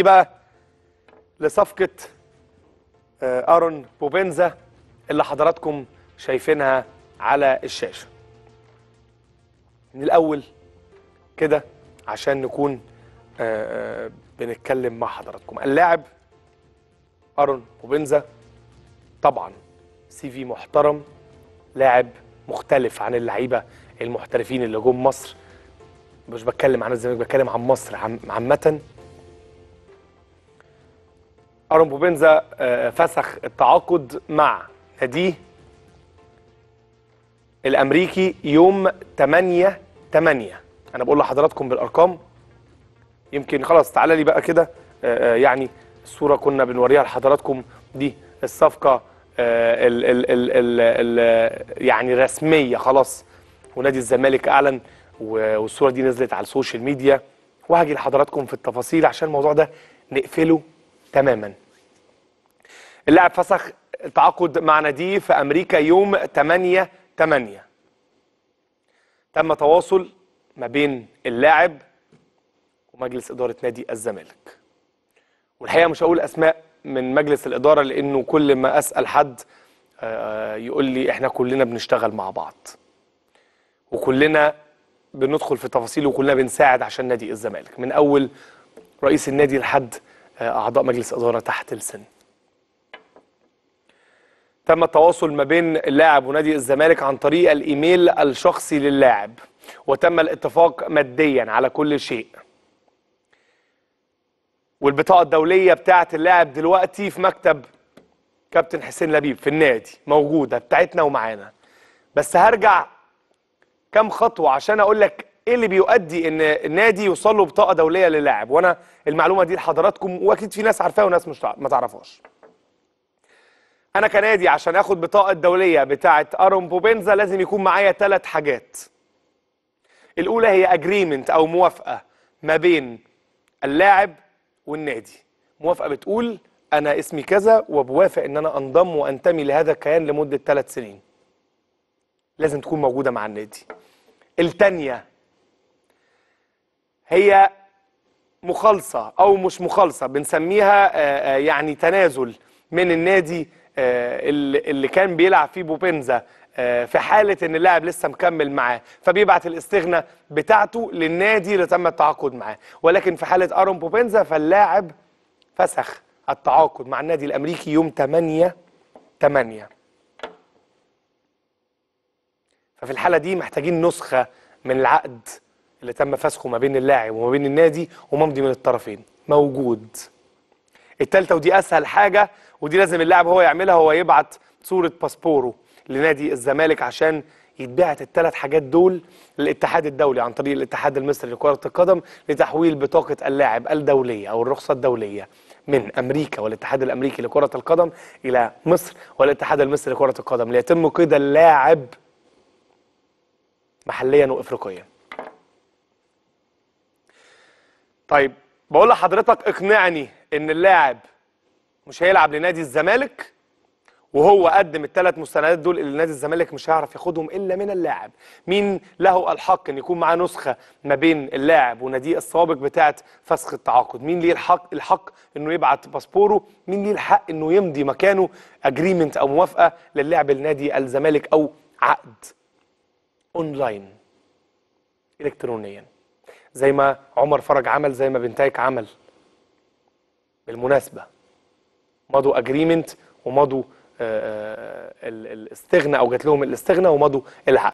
نيجي بقى لصفقة آه، آرون بوبنزا اللي حضراتكم شايفينها على الشاشة من الأول كده عشان نكون آه، آه، بنتكلم مع حضراتكم اللاعب ارون بوبنزا طبعا سي في محترم لاعب مختلف عن اللعيبه المحترفين اللي جم مصر مش بتكلم عن الزمالك بتكلم عن مصر عامه ارون بوبينزا آه، فسخ التعاقد مع ناديه الامريكي يوم 8 8 انا بقول لحضراتكم بالارقام يمكن خلاص تعالى لي بقى كده آه، آه، يعني الصوره كنا بنوريها لحضراتكم دي الصفقه الـ الـ الـ الـ يعني رسميه خلاص ونادي الزمالك اعلن والصوره دي نزلت على السوشيال ميديا وهجي لحضراتكم في التفاصيل عشان الموضوع ده نقفله تماما اللاعب فسخ التعاقد مع ناديه في امريكا يوم 8 8 تم تواصل ما بين اللاعب ومجلس اداره نادي الزمالك والحقيقه مش هقول اسماء من مجلس الاداره لانه كل ما اسال حد آه، آه، يقول لي احنا كلنا بنشتغل مع بعض وكلنا بندخل في تفاصيل وكلنا بنساعد عشان نادي الزمالك من اول رئيس النادي لحد أعضاء مجلس إدارة تحت السن تم التواصل ما بين اللاعب ونادي الزمالك عن طريق الإيميل الشخصي للاعب وتم الاتفاق ماديا على كل شيء والبطاقة الدولية بتاعة اللاعب دلوقتي في مكتب كابتن حسين لبيب في النادي موجودة بتاعتنا ومعانا بس هرجع كام خطوة عشان أقول لك ايه اللي بيؤدي ان النادي يوصل له بطاقه دوليه للاعب وانا المعلومه دي لحضراتكم واكيد في ناس عارفاها وناس مش ما تعرفهاش انا كنادي عشان اخد بطاقه الدوليه بتاعه ارون بوبينزا لازم يكون معايا ثلاث حاجات الاولى هي اجريمنت او موافقه ما بين اللاعب والنادي موافقه بتقول انا اسمي كذا وبوافق ان انا انضم وانتمي لهذا الكيان لمده ثلاث سنين لازم تكون موجوده مع النادي الثانيه هي مخالصة أو مش مخالصة بنسميها آه، آه، يعني تنازل من النادي آه، اللي كان بيلعب فيه بوبينزا في حالة إن اللاعب لسه مكمل معاه فبيبعت الاستغنى بتاعته للنادي اللي تم التعاقد معاه ولكن في حالة أرون بوبينزا فاللاعب فسخ التعاقد مع النادي الأمريكي يوم 8 8 ففي الحالة دي محتاجين نسخة من العقد اللي تم فسخه ما بين اللاعب وما بين النادي وممضي من الطرفين موجود التالتة ودي أسهل حاجة ودي لازم اللاعب هو يعملها هو يبعت صورة باسبوره لنادي الزمالك عشان يتبعت الثلاث حاجات دول للاتحاد الدولي عن طريق الاتحاد المصري لكرة القدم لتحويل بطاقة اللاعب الدولية أو الرخصة الدولية من أمريكا والاتحاد الأمريكي لكرة القدم إلى مصر والاتحاد المصري لكرة القدم ليتم قيد اللاعب محليا وإفريقيا طيب بقول لحضرتك اقنعني ان اللاعب مش هيلعب لنادي الزمالك وهو قدم الثلاث مستندات دول اللي نادي الزمالك مش هيعرف ياخدهم الا من اللاعب مين له الحق ان يكون معاه نسخه ما بين اللاعب وناديه السوابق بتاعه فسخ التعاقد مين ليه الحق الحق انه يبعت باسبوره مين ليه الحق انه يمضي مكانه اجريمنت او موافقه للعب لنادي الزمالك او عقد اونلاين الكترونيا زي ما عمر فرج عمل زي ما بنتايك عمل بالمناسبة مضوا اجريمنت ومضوا آه، آه، الاستغنى او جات لهم الاستغنى ومضوا العقد